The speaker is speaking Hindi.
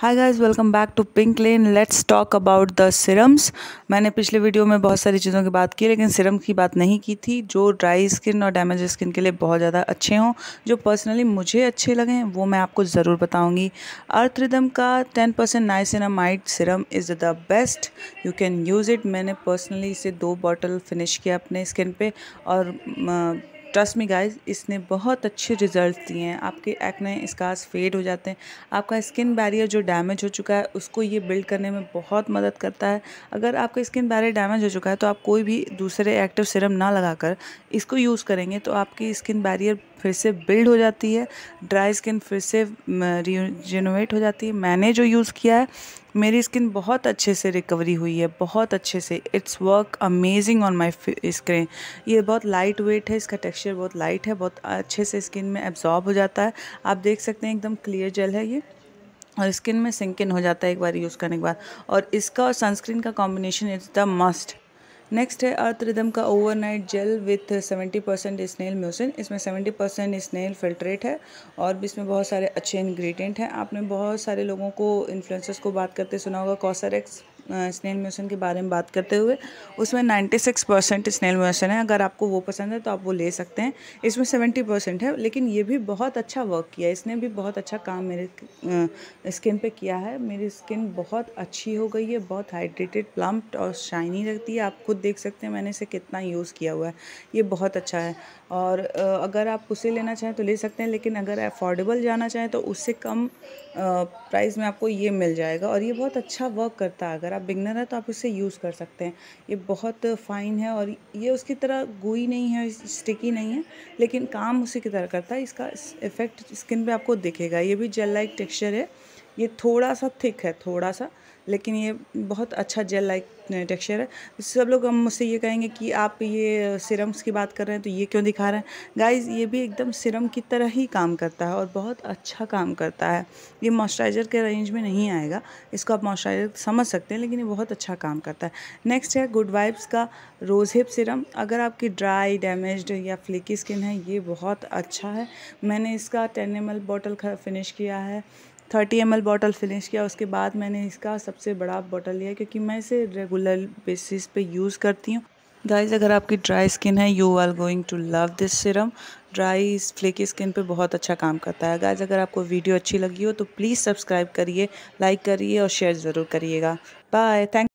hi guys welcome back to pink lane let's talk about the serums मैंने पिछले वीडियो में बहुत सारी चीज़ों की बात की लेकिन सिरम की बात नहीं की थी जो ड्राई स्किन और डैमेज स्किन के लिए बहुत ज़्यादा अच्छे हों जो पर्सनली मुझे अच्छे लगें वो मैं आपको ज़रूर बताऊंगी अर्थ रिदम का ten percent niacinamide serum is the best you can use it मैंने पर्सनली इसे दो बॉटल फिनिश किया अपने स्किन पर और ट्रस्ट मी गाइस इसने बहुत अच्छे रिजल्ट दिए हैं आपके एक्ने स्कार्स फेड हो जाते हैं आपका स्किन बैरियर जो डैमेज हो चुका है उसको ये बिल्ड करने में बहुत मदद करता है अगर आपका स्किन बैरियर डैमेज हो चुका है तो आप कोई भी दूसरे एक्टिव सिरम ना लगाकर इसको यूज़ करेंगे तो आपकी स्किन बैरियर फिर से बिल्ड हो जाती है ड्राई स्किन फिर से रिजेनोवेट हो जाती है मैंने जो यूज़ किया है मेरी स्किन बहुत अच्छे से रिकवरी हुई है बहुत अच्छे से it's work amazing on my screen ये बहुत लाइट वेट है इसका टेक्सचर बहुत लाइट है बहुत अच्छे से स्किन में एब्जॉर्ब हो जाता है आप देख सकते हैं एकदम क्लियर जेल है ये और स्किन में सिंकिन हो जाता है एक बार यूज़ करने के बाद और इसका और सनस्क्रीन का combination is the must next है अर्थ रिदम का overnight gel with 70 percent snail mucin इसमें 70 परसेंट स्नेल फिल्ट्रेट है और भी इसमें बहुत सारे अच्छे इंग्रेडिएंट हैं आपने बहुत सारे लोगों को इन्फ्लुएंसर्स को बात करते सुना होगा कॉसर एक्स स्नेल म्यूसन के बारे में बात करते हुए उसमें 96 परसेंट स्नेल म्यूसन है अगर आपको वो पसंद है तो आप वो ले सकते हैं इसमें 70 परसेंट है लेकिन ये भी बहुत अच्छा वर्क किया है इसने भी बहुत अच्छा काम मेरे स्किन पे किया है मेरी स्किन बहुत अच्छी हो गई है बहुत हाइड्रेटेड प्लम्प्ड और शाइनी लगती है आप खुद देख सकते हैं मैंने इसे कितना यूज़ किया हुआ है ये बहुत अच्छा है और अगर आप उसे लेना चाहें तो ले सकते हैं लेकिन अगर अफोर्डेबल जाना चाहें तो उससे कम प्राइस में आपको ये मिल जाएगा और ये बहुत अच्छा वर्क करता है अगर आप आप बिगनर हैं तो आप इसे यूज़ कर सकते हैं ये बहुत फ़ाइन है और ये उसकी तरह गोई नहीं है स्टिकी नहीं है लेकिन काम उसी की तरह करता है इसका इफेक्ट स्किन पे आपको दिखेगा ये भी जेल लाइक टेक्सचर है ये थोड़ा सा थिक है थोड़ा सा लेकिन ये बहुत अच्छा जेल लाइक टेक्सचर है सब लोग हम मुझसे ये कहेंगे कि आप ये सिरम्स की बात कर रहे हैं तो ये क्यों दिखा रहे हैं गाइस ये भी एकदम सिरम की तरह ही काम करता है और बहुत अच्छा काम करता है ये मॉइस्चराइज़र के रेंज में नहीं आएगा इसको आप मॉइस्चराइज़र समझ सकते हैं लेकिन ये बहुत अच्छा काम करता है नेक्स्ट है गुड वाइब्स का रोज़ हिप सिरम अगर आपकी ड्राई डैमेज या फ्लिकी स्किन है ये बहुत अच्छा है मैंने इसका टेन एम बॉटल फिनिश किया है थर्टी एम बॉटल फिनिश किया उसके बाद मैंने इसका सबसे बड़ा बॉटल लिया क्योंकि मैं इसे रेगुलर बेसिस पे यूज़ करती हूँ गाइज अगर आपकी ड्राई स्किन है you are going to love this serum dry flaky skin पे बहुत अच्छा काम करता है गाइज अगर आपको वीडियो अच्छी लगी हो तो प्लीज़ सब्सक्राइब करिए लाइक करिए और शेयर ज़रूर करिएगा बाय थैंक